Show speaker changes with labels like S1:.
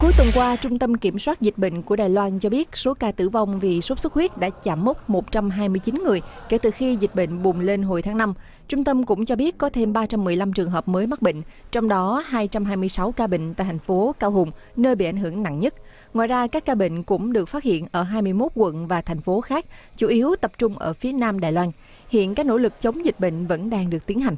S1: Cuối tuần qua, Trung tâm Kiểm soát Dịch bệnh của Đài Loan cho biết số ca tử vong vì sốt xuất huyết đã chạm mốc 129 người kể từ khi dịch bệnh bùng lên hồi tháng 5. Trung tâm cũng cho biết có thêm 315 trường hợp mới mắc bệnh, trong đó 226 ca bệnh tại thành phố Cao Hùng, nơi bị ảnh hưởng nặng nhất. Ngoài ra, các ca bệnh cũng được phát hiện ở 21 quận và thành phố khác, chủ yếu tập trung ở phía nam Đài Loan. Hiện các nỗ lực chống dịch bệnh vẫn đang được tiến hành.